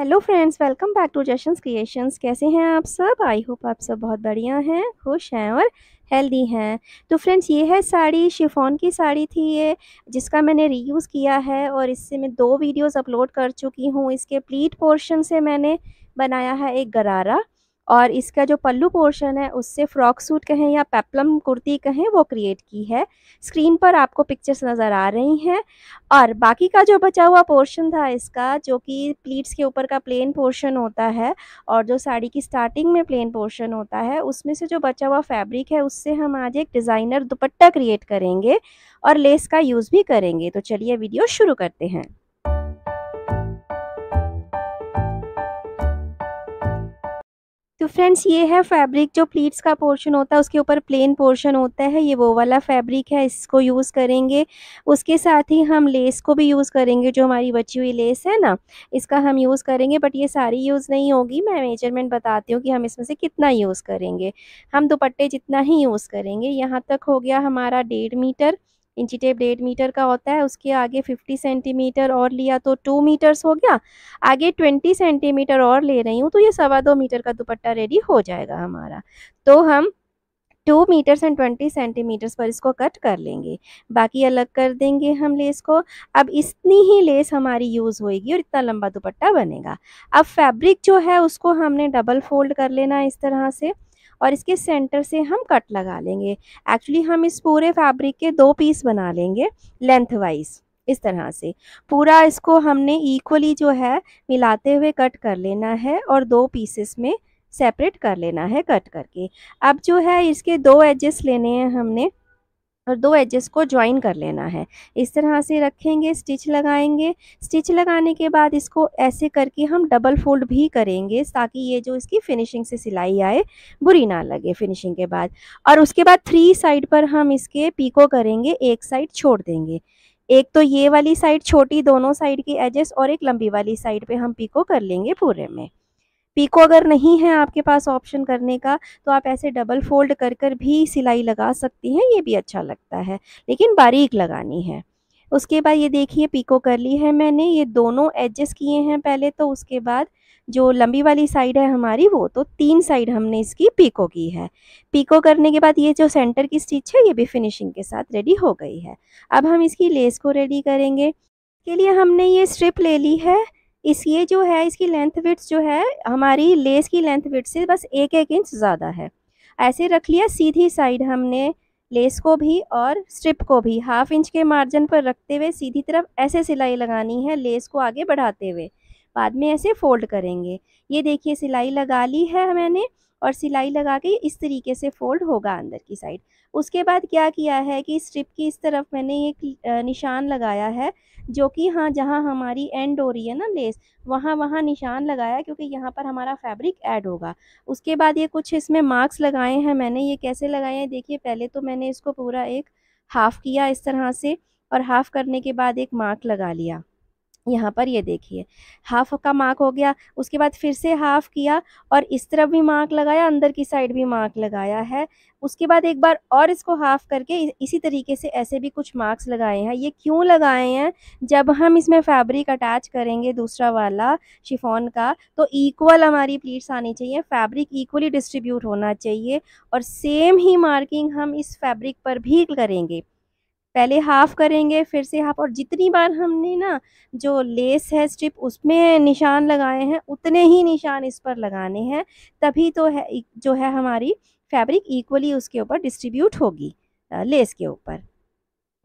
hello friends welcome back to Jashan's creations कैसे हैं आप सब आई होप आप सब बहुत बढ़िया हैं खुश हैं और हेल्दी हैं तो फ्रेंड्स ये है साड़ी शिफॉन की साड़ी थी ये जिसका मैंने रीयूज़ किया है और इससे मैं दो वीडियोस अपलोड कर चुकी हूँ इसके प्लीट पोर्शन से मैंने बनाया है एक गरारा और इसका जो पल्लू पोर्शन है उससे फ्रॉक सूट कहें या पेप्लम कुर्ती कहें वो क्रिएट की है स्क्रीन पर आपको पिक्चर्स नज़र आ रही हैं और बाकी का जो बचा हुआ पोर्शन था इसका जो कि प्लीट्स के ऊपर का प्लेन पोर्शन होता है और जो साड़ी की स्टार्टिंग में प्लेन पोर्शन होता है उसमें से जो बचा हुआ फैब्रिक है उससे हम आज एक डिज़ाइनर दुपट्टा क्रिएट करेंगे और लेस का यूज़ भी करेंगे तो चलिए वीडियो शुरू करते हैं तो फ्रेंड्स ये है फैब्रिक जो प्लीट्स का पोर्शन होता है उसके ऊपर प्लेन पोर्शन होता है ये वो वाला फैब्रिक है इसको यूज़ करेंगे उसके साथ ही हम लेस को भी यूज़ करेंगे जो हमारी बची हुई लेस है ना इसका हम यूज़ करेंगे बट ये सारी यूज़ नहीं होगी मैं मेजरमेंट बताती हूँ कि हम इसमें से कितना यूज़ करेंगे हम दुपट्टे जितना ही यूज़ करेंगे यहाँ तक हो गया हमारा डेढ़ मीटर इंची टेप डेढ़ मीटर का होता है उसके आगे 50 सेंटीमीटर और लिया तो टू मीटर्स हो गया आगे 20 सेंटीमीटर और ले रही हूँ तो ये सवा दो मीटर का दुपट्टा रेडी हो जाएगा हमारा तो हम two meters and twenty centimeters पर इसको कट कर लेंगे बाकी अलग कर देंगे हम लेस को अब इतनी ही लेस हमारी यूज़ होएगी और इतना लंबा दुपट्टा बनेगा अब फैब्रिक जो है उसको हमने डबल फोल्ड कर लेना इस तरह से और इसके सेंटर से हम कट लगा लेंगे एक्चुअली हम इस पूरे फैब्रिक के दो पीस बना लेंगे लेंथ वाइज इस तरह से पूरा इसको हमने इक्वली जो है मिलाते हुए कट कर लेना है और दो पीसेस में सेपरेट कर लेना है कट करके अब जो है इसके दो एजेस लेने हैं हमने और दो एजेस को ज्वाइन कर लेना है इस तरह से रखेंगे स्टिच लगाएंगे स्टिच लगाने के बाद इसको ऐसे करके हम डबल फोल्ड भी करेंगे ताकि ये जो इसकी फिनिशिंग से सिलाई आए बुरी ना लगे फिनिशिंग के बाद और उसके बाद थ्री साइड पर हम इसके पीको करेंगे एक साइड छोड़ देंगे एक तो ये वाली साइड छोटी दोनों साइड की एजेस और एक लंबी वाली साइड पे हम पीको कर लेंगे पूरे में पीको अगर नहीं है आपके पास ऑप्शन करने का तो आप ऐसे डबल फोल्ड कर कर भी सिलाई लगा सकती हैं ये भी अच्छा लगता है लेकिन बारीक लगानी है उसके बाद ये देखिए पीको कर ली है मैंने ये दोनों एडजस्ट किए हैं पहले तो उसके बाद जो लंबी वाली साइड है हमारी वो तो तीन साइड हमने इसकी पीको की है पीको करने के बाद ये जो सेंटर की स्टिच है ये भी फिनिशिंग के साथ रेडी हो गई है अब हम इसकी लेस को रेडी करेंगे के लिए हमने ये स्ट्रिप ले ली है इस ये जो है इसकी लेंथ विट्स जो है हमारी लेस की लेंथ विथ से बस एक एक इंच ज़्यादा है ऐसे रख लिया सीधी साइड हमने लेस को भी और स्ट्रिप को भी हाफ इंच के मार्जिन पर रखते हुए सीधी तरफ ऐसे सिलाई लगानी है लेस को आगे बढ़ाते हुए बाद में ऐसे फ़ोल्ड करेंगे ये देखिए सिलाई लगा ली है मैंने और सिलाई लगा के इस तरीके से फ़ोल्ड होगा अंदर की साइड उसके बाद क्या किया है कि स्ट्रिप की इस तरफ मैंने ये निशान लगाया है जो कि हाँ जहाँ हमारी एंड हो रही है ना लेस वहाँ वहाँ निशान लगाया क्योंकि यहाँ पर हमारा फैब्रिक ऐड होगा उसके बाद ये कुछ इसमें मार्क्स लगाए हैं मैंने ये कैसे लगाए हैं देखिए पहले तो मैंने इसको पूरा एक हाफ़ किया इस तरह से और हाफ़ करने के बाद एक मार्क लगा लिया यहाँ पर ये देखिए हाफ का मार्क हो गया उसके बाद फिर से हाफ किया और इस तरफ भी मार्क लगाया अंदर की साइड भी मार्क लगाया है उसके बाद एक बार और इसको हाफ करके इसी तरीके से ऐसे भी कुछ मार्क्स लगाए हैं ये क्यों लगाए हैं जब हम इसमें फैब्रिक अटैच करेंगे दूसरा वाला शिफॉन का तो इक्वल हमारी प्लीट्स आनी चाहिए फैब्रिक इक्वली डिस्ट्रीब्यूट होना चाहिए और सेम ही मार्किंग हम इस फैब्रिक पर भी करेंगे पहले हाफ़ करेंगे फिर से हाफ और जितनी बार हमने ना जो लेस है स्ट्रिप उसमें निशान लगाए हैं उतने ही निशान इस पर लगाने हैं तभी तो है जो है हमारी फैब्रिक इक्वली उसके ऊपर डिस्ट्रीब्यूट होगी लेस के ऊपर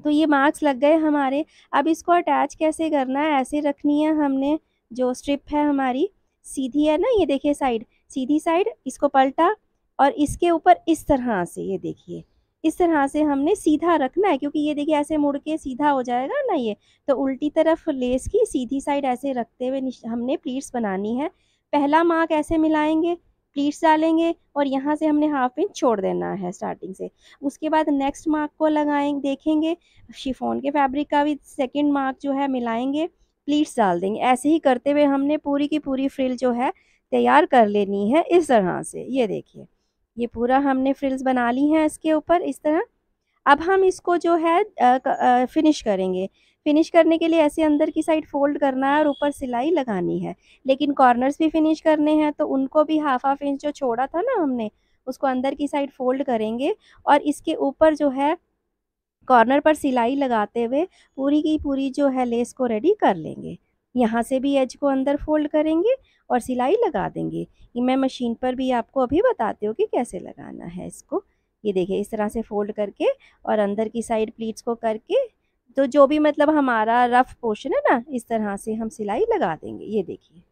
तो ये मार्क्स लग गए हमारे अब इसको अटैच कैसे करना है ऐसे रखनी है हमने जो स्ट्रिप है हमारी सीधी है ना ये देखिए साइड सीधी साइड इसको पलटा और इसके ऊपर इस तरह से ये देखिए इस तरह से हमने सीधा रखना है क्योंकि ये देखिए ऐसे मुड़ के सीधा हो जाएगा ना ये तो उल्टी तरफ लेस की सीधी साइड ऐसे रखते हुए हमने प्लीट्स बनानी है पहला मार्क ऐसे मिलाएंगे प्लीट्स डालेंगे और यहाँ से हमने हाफ इंच छोड़ देना है स्टार्टिंग से उसके बाद नेक्स्ट मार्क को लगाएंगे देखेंगे शिफोन के फैब्रिक का भी सेकेंड मार्क जो है मिलाएंगे प्लीट्स डाल देंगे ऐसे ही करते हुए हमने पूरी की पूरी फ्रिल जो है तैयार कर लेनी है इस तरह से ये देखिए ये पूरा हमने फ्रिल्स बना ली हैं इसके ऊपर इस तरह अब हम इसको जो है फिनिश करेंगे फिनिश करने के लिए ऐसे अंदर की साइड फोल्ड करना है और ऊपर सिलाई लगानी है लेकिन कॉर्नर्स भी फिनिश करने हैं तो उनको भी हाफ हाफ इंच जो छोड़ा था ना हमने उसको अंदर की साइड फोल्ड करेंगे और इसके ऊपर जो है कॉर्नर पर सिलाई लगाते हुए पूरी की पूरी जो है लेस को रेडी कर लेंगे यहाँ से भी एज को अंदर फोल्ड करेंगे और सिलाई लगा देंगे ये मैं मशीन पर भी आपको अभी बताती हूँ कि कैसे लगाना है इसको ये देखिए इस तरह से फोल्ड करके और अंदर की साइड प्लीट्स को करके तो जो भी मतलब हमारा रफ़ पोर्शन है ना इस तरह से हम सिलाई लगा देंगे ये देखिए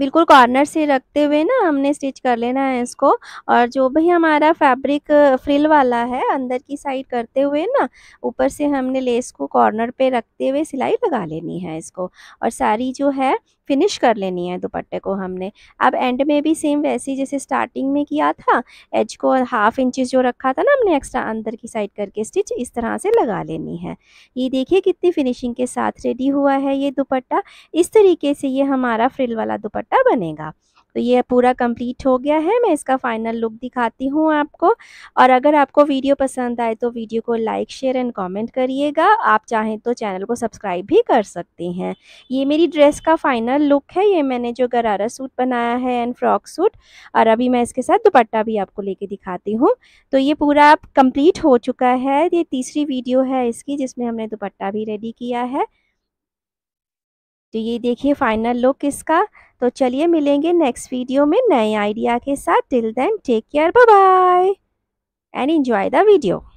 बिल्कुल कॉर्नर से रखते हुए ना हमने स्टिच कर लेना है इसको और जो भी हमारा फैब्रिक फ्रिल वाला है अंदर की साइड करते हुए ना ऊपर से हमने लेस को कॉर्नर पे रखते हुए सिलाई लगा लेनी है इसको और सारी जो है फिनिश कर लेनी है दुपट्टे को हमने अब एंड में भी सेम वैसी जैसे स्टार्टिंग में किया था एज को हाफ इंचज जो रखा था ना हमने एक्स्ट्रा अंदर की साइड करके स्टिच इस तरह से लगा लेनी है ये देखिए कितनी फिनिशिंग के साथ रेडी हुआ है ये दुपट्टा इस तरीके से ये हमारा फ्रिल वाला दुपट्टा बनेगा तो ये पूरा कंप्लीट हो गया है मैं इसका फाइनल लुक दिखाती हूँ आपको और अगर आपको वीडियो पसंद आए तो वीडियो को लाइक शेयर एंड कमेंट करिएगा आप चाहें तो चैनल को सब्सक्राइब भी कर सकते हैं ये मेरी ड्रेस का फाइनल लुक है ये मैंने जो गरारा सूट बनाया है एंड फ्रॉक सूट और अभी मैं इसके साथ दुपट्टा भी आपको लेके दिखाती हूँ तो ये पूरा कंप्लीट हो चुका है ये तीसरी वीडियो है इसकी जिसमें हमने दुपट्टा भी रेडी किया है तो ये देखिए फाइनल लुक इसका तो चलिए मिलेंगे नेक्स्ट वीडियो में नए आइडिया के साथ till then take care bye bye and enjoy the video